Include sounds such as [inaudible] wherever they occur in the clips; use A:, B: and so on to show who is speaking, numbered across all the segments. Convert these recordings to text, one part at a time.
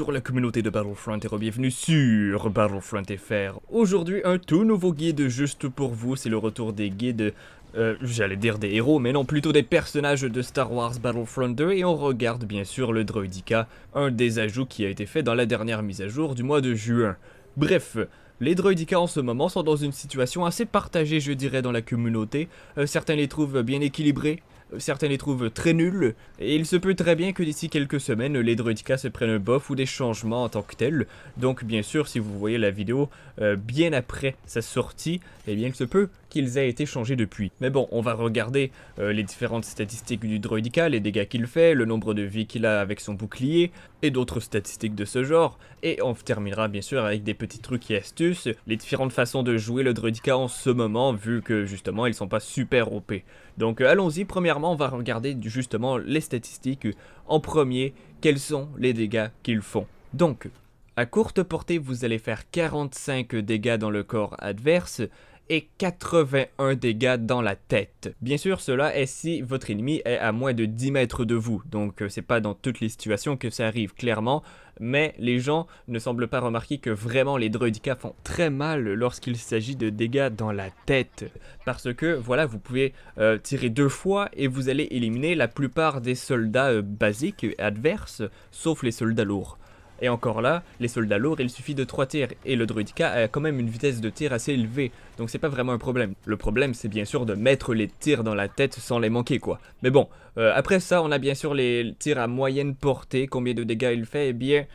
A: Bonjour la communauté de Battlefront et bienvenue sur Battlefront FR. Aujourd'hui un tout nouveau guide juste pour vous, c'est le retour des guides, euh, j'allais dire des héros, mais non plutôt des personnages de Star Wars Battlefront 2 et on regarde bien sûr le Droidica, un des ajouts qui a été fait dans la dernière mise à jour du mois de juin. Bref, les droidica en ce moment sont dans une situation assez partagée je dirais dans la communauté, euh, certains les trouvent bien équilibrés, certains les trouvent très nuls, et il se peut très bien que d'ici quelques semaines, les Druidicas se prennent un bof ou des changements en tant que tels. Donc bien sûr, si vous voyez la vidéo euh, bien après sa sortie, eh bien il se peut qu'ils aient été changés depuis. Mais bon, on va regarder euh, les différentes statistiques du Droidica, les dégâts qu'il fait, le nombre de vies qu'il a avec son bouclier, et d'autres statistiques de ce genre. Et on terminera bien sûr avec des petits trucs et astuces, les différentes façons de jouer le Droidica en ce moment, vu que justement ils sont pas super OP. Donc euh, allons-y, premièrement on va regarder justement les statistiques euh, en premier, quels sont les dégâts qu'ils font. Donc, à courte portée vous allez faire 45 dégâts dans le corps adverse, et 81 dégâts dans la tête. Bien sûr, cela est si votre ennemi est à moins de 10 mètres de vous, donc euh, c'est pas dans toutes les situations que ça arrive, clairement, mais les gens ne semblent pas remarquer que vraiment les droidicas font très mal lorsqu'il s'agit de dégâts dans la tête. Parce que voilà, vous pouvez euh, tirer deux fois et vous allez éliminer la plupart des soldats euh, basiques adverses, sauf les soldats lourds. Et encore là, les soldats lourds, il suffit de 3 tirs, et le druidka a quand même une vitesse de tir assez élevée, donc c'est pas vraiment un problème. Le problème, c'est bien sûr de mettre les tirs dans la tête sans les manquer, quoi. Mais bon, euh, après ça, on a bien sûr les tirs à moyenne portée, combien de dégâts il fait. Eh bien,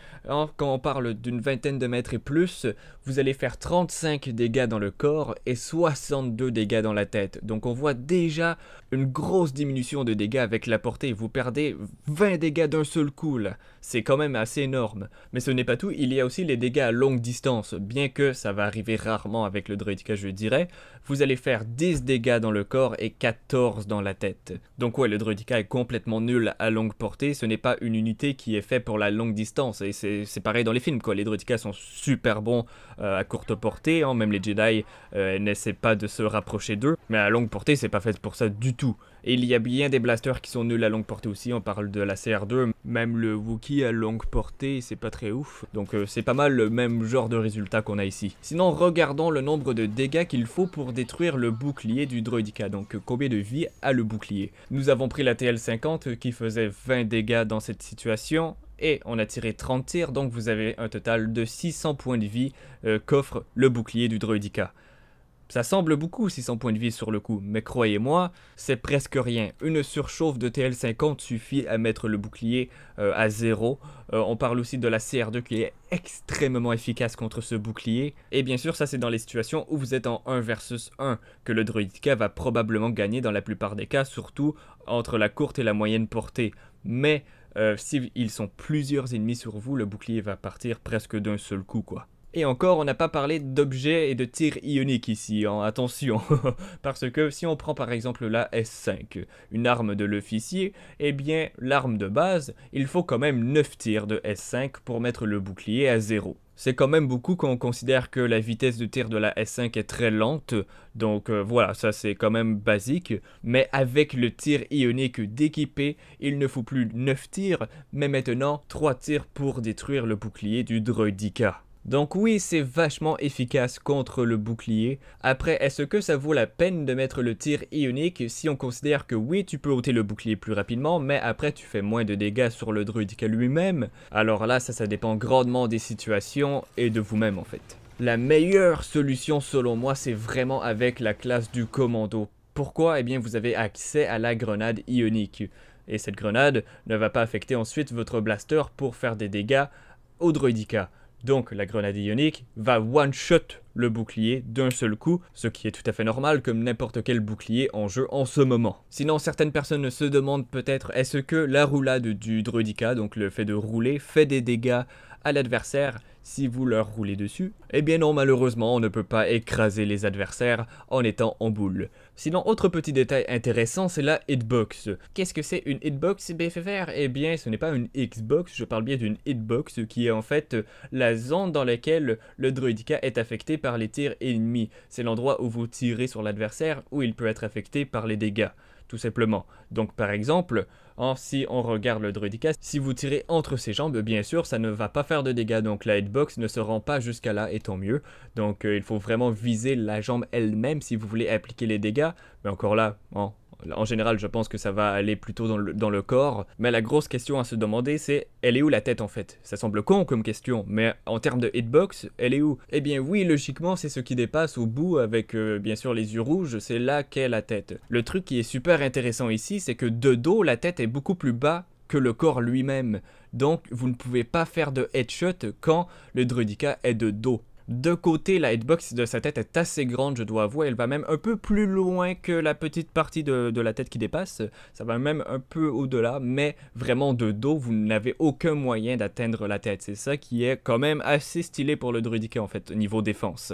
A: quand on parle d'une vingtaine de mètres et plus, vous allez faire 35 dégâts dans le corps et 62 dégâts dans la tête. Donc on voit déjà une grosse diminution de dégâts avec la portée. Vous perdez 20 dégâts d'un seul coup là. C'est quand même assez énorme. Mais ce n'est pas tout, il y a aussi les dégâts à longue distance. Bien que ça va arriver rarement avec le Droidika, je dirais, vous allez faire 10 dégâts dans le corps et 14 dans la tête. Donc ouais, le est complètement nul à longue portée, ce n'est pas une unité qui est faite pour la longue distance. Et c'est pareil dans les films, quoi. Les Druidicas sont super bons euh, à courte portée, hein. même les Jedi euh, n'essaient pas de se rapprocher d'eux, mais à longue portée, c'est pas fait pour ça du tout. Et il y a bien des blasters qui sont nuls à longue portée aussi. On parle de la CR2, même le Wookie à longue portée, c'est pas très ouf. Donc euh, c'est pas mal le même genre de résultat qu'on a ici. Sinon, regardons le nombre de dégâts qu'il faut pour détruire le bouclier du Droidica. Donc combien de vie a le bouclier Nous avons pris la TL50 qui faisait 20 dégâts dans cette situation et on a tiré 30 tirs, donc vous avez un total de 600 points de vie euh, qu'offre le bouclier du Droidica. Ça semble beaucoup 600 points de vie sur le coup, mais croyez-moi, c'est presque rien. Une surchauffe de TL50 suffit à mettre le bouclier euh, à zéro. Euh, on parle aussi de la CR2 qui est extrêmement efficace contre ce bouclier. Et bien sûr, ça c'est dans les situations où vous êtes en 1 versus 1, que le Druidka va probablement gagner dans la plupart des cas, surtout entre la courte et la moyenne portée. Mais euh, s'ils sont plusieurs ennemis sur vous, le bouclier va partir presque d'un seul coup quoi. Et encore, on n'a pas parlé d'objets et de tirs ionique ici, hein, attention, [laughs] parce que si on prend par exemple la S5, une arme de l'officier, eh bien l'arme de base, il faut quand même 9 tirs de S5 pour mettre le bouclier à 0. C'est quand même beaucoup quand on considère que la vitesse de tir de la S5 est très lente, donc euh, voilà, ça c'est quand même basique, mais avec le tir ionique d'équipé, il ne faut plus 9 tirs, mais maintenant 3 tirs pour détruire le bouclier du Droidica. Donc oui, c'est vachement efficace contre le bouclier. Après, est-ce que ça vaut la peine de mettre le tir ionique si on considère que oui, tu peux ôter le bouclier plus rapidement, mais après tu fais moins de dégâts sur le druide qu'à lui-même Alors là, ça, ça dépend grandement des situations et de vous-même en fait. La meilleure solution selon moi, c'est vraiment avec la classe du commando. Pourquoi Eh bien, vous avez accès à la grenade ionique. Et cette grenade ne va pas affecter ensuite votre blaster pour faire des dégâts au druidica donc la grenade ionique va one-shot le bouclier d'un seul coup, ce qui est tout à fait normal comme n'importe quel bouclier en jeu en ce moment. Sinon, certaines personnes se demandent peut-être est-ce que la roulade du druidica, donc le fait de rouler, fait des dégâts à l'adversaire si vous leur roulez dessus Eh bien non, malheureusement, on ne peut pas écraser les adversaires en étant en boule. Sinon, autre petit détail intéressant, c'est la hitbox. Qu'est-ce que c'est une hitbox BFFR Eh bien, ce n'est pas une Xbox, je parle bien d'une hitbox qui est en fait la zone dans laquelle le druidica est affecté par les tirs ennemis. C'est l'endroit où vous tirez sur l'adversaire où il peut être affecté par les dégâts, tout simplement. Donc par exemple, si on regarde le Druidcast, si vous tirez entre ses jambes, bien sûr, ça ne va pas faire de dégâts, donc la hitbox ne se rend pas jusqu'à là, et tant mieux. Donc, euh, il faut vraiment viser la jambe elle-même si vous voulez appliquer les dégâts. Mais encore là, bon, hein, en général, je pense que ça va aller plutôt dans le, corps. Mais la grosse question à se demander, c'est elle est où la tête en fait Ça semble con comme question, mais en termes de hitbox, elle est où Eh bien oui, logiquement, c'est ce qui dépasse au bout avec euh, bien sûr les yeux rouges, c'est là qu'est la tête. Le truc qui est super intéressant ici, c'est que de dos, la tête est beaucoup plus bas que le corps lui-même. Donc vous ne pouvez pas faire de headshot quand le druidica est de dos. De côté, la hitbox de sa tête est assez grande, je dois avouer. Elle va même un peu plus loin que la petite partie de, la tête qui dépasse. Ça va même un peu au-delà, mais vraiment de dos, vous n'avez aucun moyen d'atteindre la tête. C'est ça qui est quand même assez stylé pour le druidique en fait, niveau défense.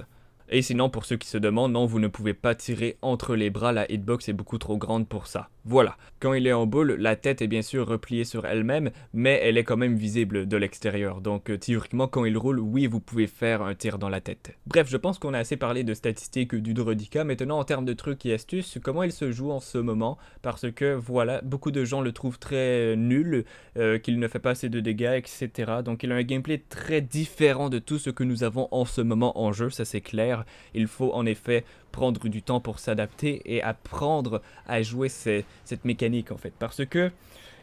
A: Et sinon, pour ceux qui se demandent, non, vous ne pouvez pas tirer entre les bras, la hitbox est beaucoup trop grande pour ça. Voilà. Quand il est en boule, la tête est bien sûr repliée sur elle-même, mais elle est quand même visible de l'extérieur. Donc euh, théoriquement, quand il roule, oui, vous pouvez faire un tir dans la tête. Bref, je pense qu'on a assez parlé de statistiques du Drodica. Maintenant, en termes de trucs et astuces, comment il se joue en ce moment Parce que voilà, beaucoup de gens le trouvent très euh, nul, euh, qu'il ne fait pas assez de dégâts, etc. Donc il a un gameplay très différent de tout ce que nous avons en ce moment en jeu, ça c'est clair il faut en effet prendre du temps pour s'adapter et apprendre à jouer cette mécanique en fait. Parce que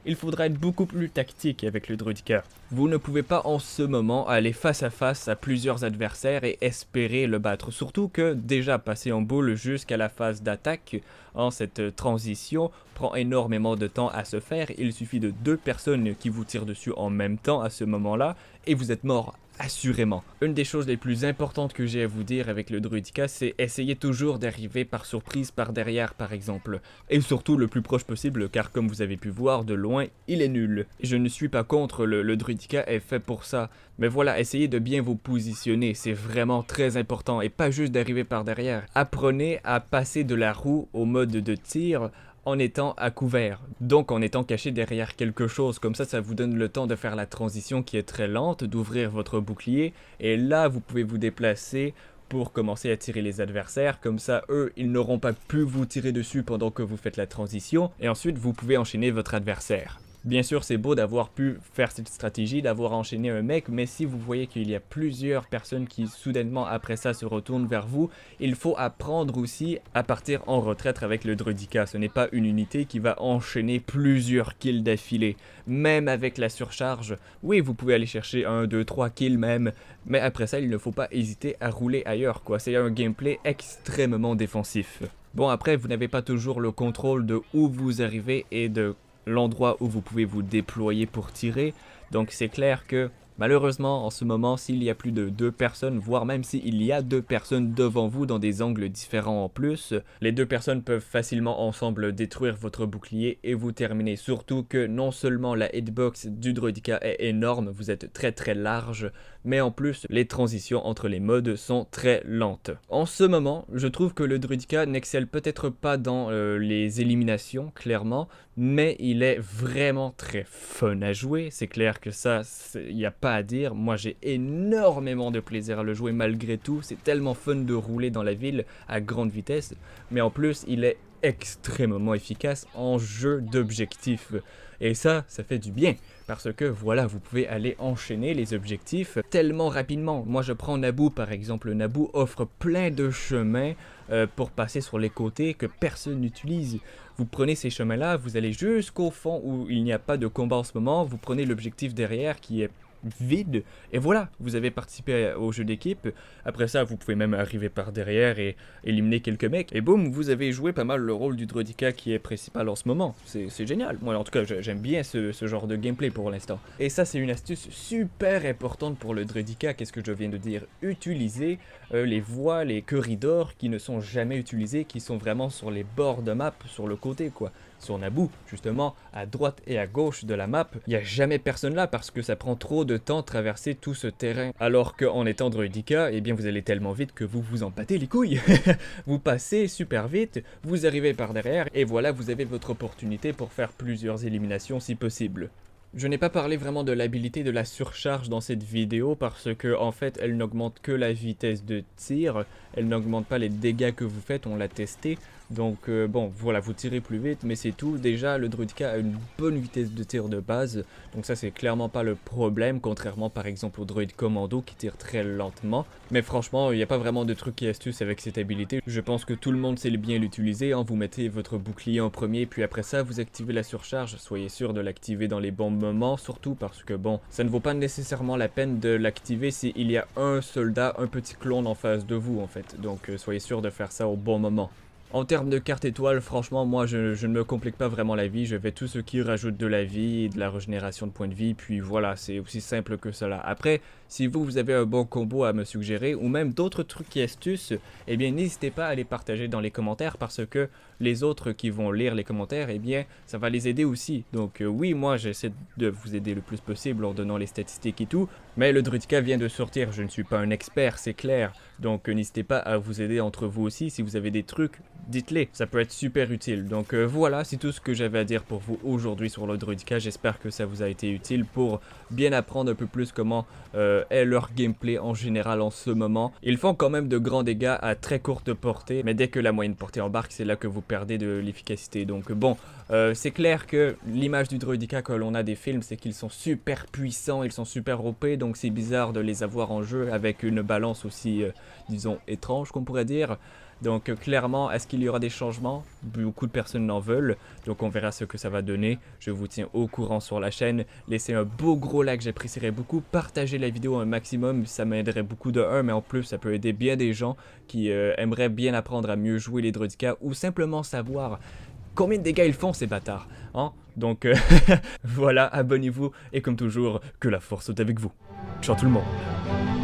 A: il faudra être beaucoup plus tactique avec le druidker. Vous ne pouvez pas en ce moment aller face à face à plusieurs adversaires et espérer le battre. Surtout que déjà passer en boule jusqu'à la phase d'attaque, en cette transition prend énormément de temps à se faire. Il suffit de deux personnes qui vous tirent dessus en même temps à ce moment-là et vous êtes mort assurément. Une des choses les plus importantes que j'ai à vous dire avec le Druidica, c'est essayer toujours d'arriver par surprise par derrière par exemple. Et surtout le plus proche possible car comme vous avez pu voir de loin, il est nul. Je ne suis pas contre, le, Druidica est fait pour ça. Mais voilà, essayez de bien vous positionner, c'est vraiment très important et pas juste d'arriver par derrière. Apprenez à passer de la roue au mode de tir en étant à couvert, donc en étant caché derrière quelque chose, comme ça ça vous donne le temps de faire la transition qui est très lente, d'ouvrir votre bouclier, et là vous pouvez vous déplacer pour commencer à tirer les adversaires, comme ça eux ils n'auront pas pu vous tirer dessus pendant que vous faites la transition, et ensuite vous pouvez enchaîner votre adversaire. Bien sûr, c'est beau d'avoir pu faire cette stratégie, d'avoir enchaîné un mec, mais si vous voyez qu'il y a plusieurs personnes qui soudainement après ça se retournent vers vous, il faut apprendre aussi à partir en retraite avec le Drudica. Ce n'est pas une unité qui va enchaîner plusieurs kills d'affilée, même avec la surcharge. Oui, vous pouvez aller chercher un, deux, trois kills même, mais après ça, il ne faut pas hésiter à rouler ailleurs, quoi. C'est un gameplay extrêmement défensif. Bon après vous n'avez pas toujours le contrôle de où vous arrivez et de l'endroit où vous pouvez vous déployer pour tirer. Donc c'est clair que malheureusement en ce moment s'il y a plus de deux personnes, voire même s'il y a deux personnes devant vous dans des angles différents en plus, les deux personnes peuvent facilement ensemble détruire votre bouclier et vous terminer. Surtout que non seulement la hitbox du Druidica est énorme, vous êtes très très large, mais en plus les transitions entre les modes sont très lentes. En ce moment, je trouve que le Druidica n'excelle peut-être pas dans euh, les éliminations, clairement, mais il est vraiment très fun à jouer. C'est clair que ça, il n'y a pas à dire. Moi, j'ai énormément de plaisir à le jouer malgré tout. C'est tellement fun de rouler dans la ville à grande vitesse, mais en plus, il est extrêmement efficace en jeu d'objectifs. Et ça, ça fait du bien, parce que voilà, vous pouvez aller enchaîner les objectifs tellement rapidement. Moi, je prends Naboo par exemple. Naboo offre plein de chemins euh, pour passer sur les côtés que personne n'utilise. Vous prenez ces chemins-là, vous allez jusqu'au fond où il n'y a pas de combat en ce moment, vous prenez l'objectif derrière qui est vide. Et voilà, vous avez participé au jeu d'équipe. Après ça, vous pouvez même arriver par derrière et éliminer quelques mecs. Et boum, vous avez joué pas mal le rôle du Drodica qui est principal en ce moment. C'est génial. Moi, en tout cas, j'aime bien ce, genre de gameplay pour l'instant. Et ça, c'est une astuce super importante pour le Drodica. Qu'est-ce que je viens de dire Utiliser euh, les voies, les corridors qui ne sont jamais utilisés, qui sont vraiment sur les bords de map, sur le côté, quoi sur Naboo, justement, à droite et à gauche de la map, il n'y a jamais personne là parce que ça prend trop de temps de traverser tout ce terrain. Alors qu'en étant Druidica, eh bien vous allez tellement vite que vous vous en les couilles. [laughs] vous passez super vite, vous arrivez par derrière et voilà, vous avez votre opportunité pour faire plusieurs éliminations si possible. Je n'ai pas parlé vraiment de l'habilité de la surcharge dans cette vidéo parce que en fait elle n'augmente que la vitesse de tir, elle n'augmente pas les dégâts que vous faites, on l'a testé, donc euh, bon, voilà, vous tirez plus vite, mais c'est tout. Déjà, le Druidka a une bonne vitesse de tir de base, donc ça c'est clairement pas le problème, contrairement par exemple au Druid Commando qui tire très lentement. Mais franchement, il n'y a pas vraiment de trucs et astuces avec cette habilité. Je pense que tout le monde sait bien l'utiliser. Hein. Vous mettez votre bouclier en premier, puis après ça, vous activez la surcharge. Soyez sûr de l'activer dans les bons moments, surtout parce que bon, ça ne vaut pas nécessairement la peine de l'activer Si il y a un soldat, un petit clone en face de vous en fait. Donc euh, soyez sûr de faire ça au bon moment. En termes de carte étoile, franchement, moi, je, ne me complique pas vraiment la vie. Je fais tout ce qui rajoute de la vie et de la régénération de points de vie. Puis voilà, c'est aussi simple que cela. Après, si vous, vous avez un bon combo à me suggérer ou même d'autres trucs et astuces, eh bien n'hésitez pas à les partager dans les commentaires parce que les autres qui vont lire les commentaires, eh bien ça va les aider aussi. Donc euh, oui, moi j'essaie de vous aider le plus possible en donnant les statistiques et tout, mais le Druidka vient de sortir, je ne suis pas un expert, c'est clair. Donc euh, n'hésitez pas à vous aider entre vous aussi, si vous avez des trucs, dites-les, ça peut être super utile. Donc euh, voilà, c'est tout ce que j'avais à dire pour vous aujourd'hui sur le Druidka, j'espère que ça vous a été utile pour bien apprendre un peu plus comment... Euh, est leur gameplay en général en ce moment. Ils font quand même de grands dégâts à très courte portée, mais dès que la moyenne portée embarque, c'est là que vous perdez de l'efficacité. Donc bon, euh, c'est clair que l'image du druidica que l'on a des films, c'est qu'ils sont super puissants, ils sont super OP, donc c'est bizarre de les avoir en jeu avec une balance aussi, euh, disons, étrange qu'on pourrait dire. Donc euh, clairement, est-ce qu'il y aura des changements Beaucoup de personnes n'en veulent, donc on verra ce que ça va donner. Je vous tiens au courant sur la chaîne. Laissez un beau gros like, j'apprécierais beaucoup. Partagez la vidéo un maximum, ça m'aiderait beaucoup de 1, mais en plus ça peut aider bien des gens qui euh, aimeraient bien apprendre à mieux jouer les Drodica. ou simplement savoir combien de dégâts ils font ces bâtards. Hein donc euh, [laughs] voilà, abonnez-vous et comme toujours, que la force soit avec vous. Ciao tout le monde